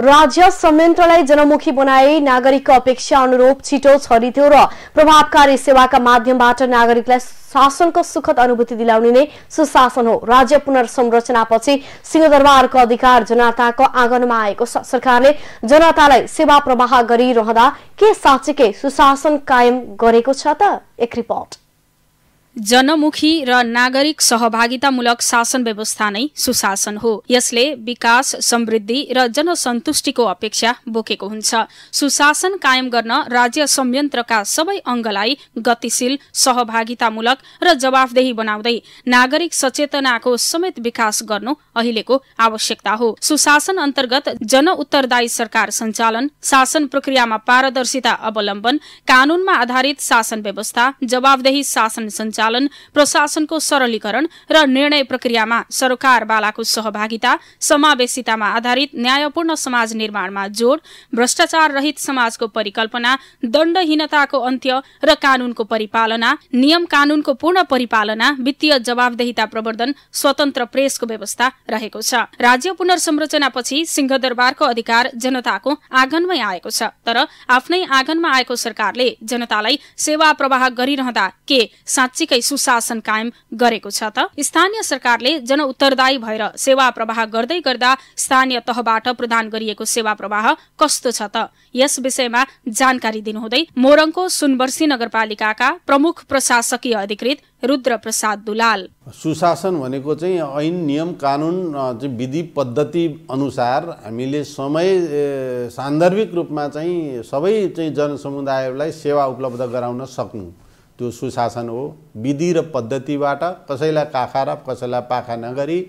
राज्य संयन्त्रलाई जनमुखी बनाए नागरिकको अपेक्षा अनुरूप छिटो छरिथ्यो र प्रभावकारी सेवाका माध्यमबाट नागरिकलाई शासनको सुखद अनुभूति दिलाउने नै सुशासन हो राज्य पुनर्संरचनापछि सिंहदरबारको अधिकार जनताको आँगनमा आएको छ सरकारले जनतालाई सेवा प्रवाह गरिरहँदा के साँच्चीकै सुशासन कायम गरेको छ त एक रिपोर्ट जनमुखी र नागरिक सहभागितामूलक शासन व्यवस्था नै सुशासन हो यसले विकास समृद्धि र जनसन्तुष्टिको अपेक्षा बोकेको हुन्छ सुशासन कायम गर्न राज्य संयन्त्रका सबै अंगलाई गतिशील सहभागितामूलक र जवाफदेही बनाउँदै नागरिक सचेतनाको समेत विकास गर्नु अहिलेको आवश्यकता हो सुशासन अन्तर्गत जन उत्तरदायी सरकार सञ्चालन शासन प्रक्रियामा पारदर्शिता अवलम्बन कानूनमा आधारित शासन व्यवस्था जवाफदेही शासन सञ्चालन सञ्चालन प्रशासनको सरलीकरण र निर्णय प्रक्रियामा सरकारवालाको सहभागिता समावेशितामा आधारित न्यायपूर्ण समाज निर्माणमा जोड़ भ्रष्टाचार रहित समाजको परिकल्पना दण्डहीनताको अन्त्य र कानूनको परिपालना नियम कानूनको पूर्ण परिपालना वित्तीय जवाबदेहिता प्रवर्धन स्वतन्त्र प्रेसको व्यवस्था रहेको छ राज्य पुनर्संरचनापछि सिंहदरबारको अधिकार जनताको आँगनमै आएको छ तर आफ्नै आँगनमा आएको सरकारले जनतालाई सेवा प्रवाह गरिरहँदा के साँच्चीकै कसरी सुशासन कायम गरेको छ त स्थानीय सरकारले जनउत्तरदायी भएर सेवा प्रवाह गर्दै गर्दा स्थानीय तहबाट प्रदान गरिएको सेवा प्रवाह कस्तो छ त यस विषयमा जानकारी दिनुहुँदै मोरङको सुनवर्सी नगरपालिकाका प्रमुख प्रशासकीय अधिकृत रुद्र प्रसाद दुलाल सुशासन भनेको चाहिँ ऐन नियम कानुन विधि पद्धति अनुसार हामीले समय सान्दर्भिक रूपमा चाहिँ सबै चाहिँ जनसमुदायलाई सेवा उपलब्ध गराउन सक्नु त्यो सुशासन हो विधि र पद्धतिबाट कसैलाई काखा र कसैलाई पाखा नगरी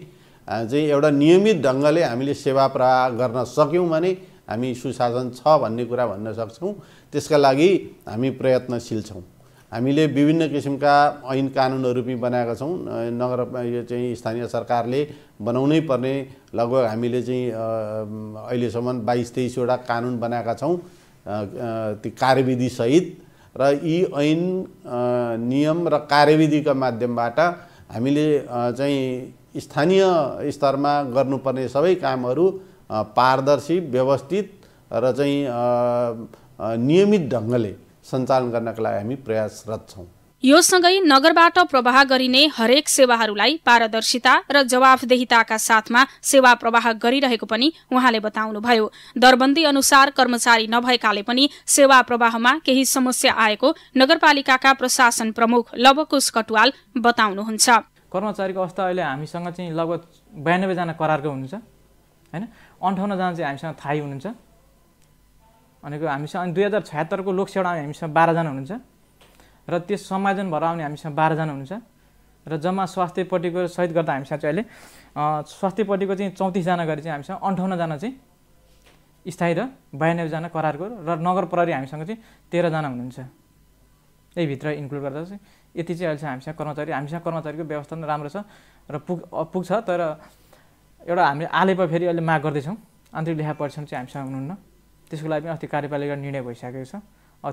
चाहिँ एउटा नियमित ढङ्गले हामीले सेवा प्रवाह गर्न सक्यौँ भने हामी सुशासन छ भन्ने कुरा भन्न सक्छौँ त्यसका लागि हामी प्रयत्नशील छौँ हामीले विभिन्न किसिमका ऐन कानुनहरू पनि बनाएका छौँ नगर यो चाहिँ स्थानीय सरकारले बनाउनै पर्ने लगभग हामीले चाहिँ अहिलेसम्म बाइस तेइसवटा कानुन बनाएका छौँ ती कार्यविधिसहित र यी ऐन नियम र कार्यविधिका माध्यमबाट हामीले चाहिँ स्थानीय स्तरमा गर्नुपर्ने सबै कामहरू पारदर्शी व्यवस्थित र चाहिँ नियमित ढङ्गले सञ्चालन गर्नका लागि हामी प्रयासरत छौँ यो सँगै नगरबाट प्रवाह गरिने हरेक सेवाहरूलाई पारदर्शिता र जवाफदेहिताका साथमा सेवा प्रवाह गरिरहेको पनि उहाँले बताउनुभयो दरबन्दी अनुसार कर्मचारी नभएकाले पनि सेवा प्रवाहमा केही समस्या आएको नगरपालिकाका प्रशासन प्रमुख लवकुश कटुवाल बताउनुहुन्छ कर्मचारीको अवस्था अहिले हामीसँग चाहिँ लगभग बयानब्बेजना करारको हुनुहुन्छ होइन अन्ठाउन्नजना चाहिँ हामीसँग थाहै हुनुहुन्छ अनि हामीसँग दुई हजार छयत्तरको लोकसेवा हामीसँग बाह्रजना हुनुहुन्छ र त्यो समायोजन भएर आउने हामीसँग बाह्रजना हुनुहुन्छ र जम्मा स्वास्थ्यपट्टिको सहित गर्दा हामीसँग चाहिँ अहिले स्वास्थ्यपट्टिको चाहिँ चौतिसजना गरी चाहिँ हामीसँग अन्ठाउन्नजना चाहिँ स्थायी र बयानब्बेजना करारको र नगर प्रहरी हामीसँग चाहिँ तेह्रजना हुनुहुन्छ भित्र इन्क्लुड गर्दा चाहिँ यति चाहिँ अहिलेसम्म हामीसँग कर्मचारी हामीसँग कर्मचारीको व्यवस्था पनि राम्रो छ र पुग पुग्छ तर एउटा हामीले आलेप फेरि अहिले माग गर्दैछौँ आन्तरिक लेखा परीक्षण चाहिँ हामीसँग हुनुहुन्न त्यसको लागि पनि अस्ति कार्यपालिका निर्णय भइसकेको छ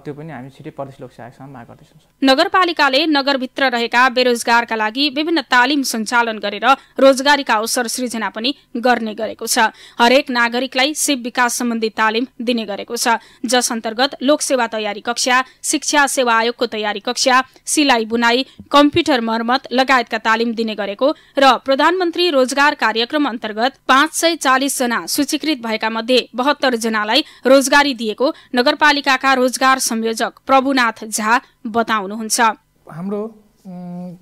त्यो पनि हामी छिटै प्रदेश लोकसेवासम्म माग गर्दैछौँ नगरपालिकाले नगरभित्र रहेका बेरोजगारका लागि विभिन्न तालिम सञ्चालन गरेर रोजगारीका अवसर सृजना पनि गर्ने गरेको छ हरेक नागरिकलाई शिव विकास सम्बन्धी तालिम दिने गरेको छ जस अन्तर्गत लोकसेवा तयारी कक्षा शिक्षा सेवा आयोगको तयारी कक्षा सिलाइ बुनाई कम्प्युटर मर्मत लगायतका तालिम दिने गरेको र प्रधानमन्त्री रोजगार कार्यक्रम अन्तर्गत पाँच सय चालिस जना सूचीकृत भएका मध्ये बहत्तर जनालाई रोजगारी दिएको नगरपालिकाका रोजगार संचार संयोजक प्रभुनाथ झा बताउनुहुन्छ हाम्रो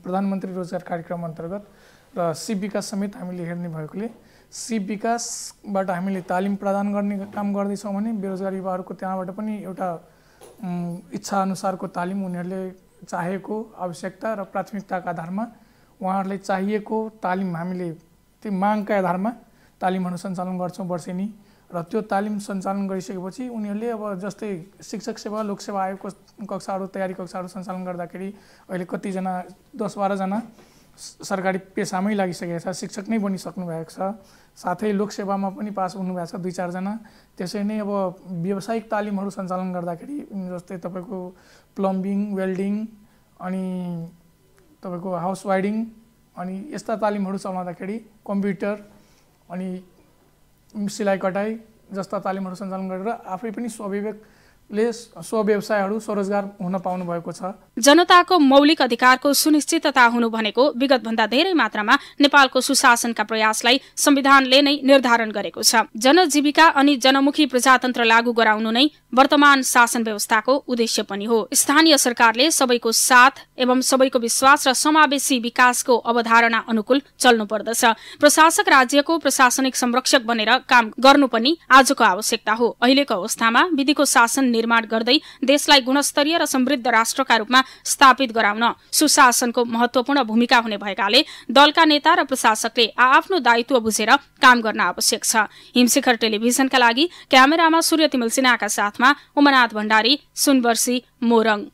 प्रधानमन्त्री रोजगार कार्यक्रम अन्तर्गत र सिप विकास समेत हामीले हेर्ने भएकोले सिप विकासबाट हामीले तालिम प्रदान गर्ने काम गर्दैछौँ भने बेरोजगार युवाहरूको त्यहाँबाट पनि एउटा इच्छा अनुसारको तालिम उनीहरूले चाहेको आवश्यकता र प्राथमिकताको आधारमा उहाँहरूलाई चाहिएको तालिम हामीले त्यो मागका आधारमा तालिमहरू सञ्चालन गर्छौँ वर्षेनी र त्यो तालिम सञ्चालन गरिसकेपछि उनीहरूले अब जस्तै शिक्षक सेवा लोकसेवा आयोगको कक्षाहरू तयारी कक्षाहरू सञ्चालन गर्दाखेरि अहिले कतिजना दस बाह्रजना सरकारी पेसामै लागिसकेको छ शिक्षक नै बनिसक्नु भएको छ साथै लोकसेवामा पनि पास हुनुभएको छ दुई चारजना त्यसरी नै अब व्यावसायिक तालिमहरू सञ्चालन गर्दाखेरि जस्तै तपाईँको प्लम्बिङ वेल्डिङ अनि तपाईँको हाउस वाइडिङ अनि यस्ता तालिमहरू चलाउँदाखेरि कम्प्युटर अनि सिलाइ कटाइ जस्ता तालिमहरू सञ्चालन गरेर आफै पनि स्वविवेक ले स्वव्यवसायहरू स्वरोजगार हुन पाउनु भएको छ जनताको मौलिक अधिकारको सुनिश्चितता हुनु भनेको विगत भन्दा धेरै मात्रामा नेपालको सुशासनका प्रयासलाई संविधानले नै निर्धारण गरेको छ जनजीविका अनि जनमुखी प्रजातन्त्र लागू गराउनु नै वर्तमान शासन व्यवस्थाको उद्देश्य पनि हो स्थानीय सरकारले सबैको साथ एवं सबैको विश्वास र समावेशी विकासको अवधारणा अनुकूल चल्नु पर्दछ प्रशासक राज्यको प्रशासनिक संरक्षक बनेर काम गर्नु पनि आजको आवश्यकता हो अहिलेको अवस्थामा विधिको शासन निर्माण गर्दै देशलाई गुणस्तरीय र समृद्ध राष्ट्रका रूपमा स्थापित गराउन सुशासनको महत्वपूर्ण भूमिका हुने भएकाले दलका नेता र प्रशासकले आ आफ्नो दायित्व बुझेर काम गर्न आवश्यक छ हिमशिखर टेलिभिजनका लागि क्यामेरामा सूर्य तिमल सिन्हाका साथमा उमनाथ भण्डारी सुनवर्सी मोरङ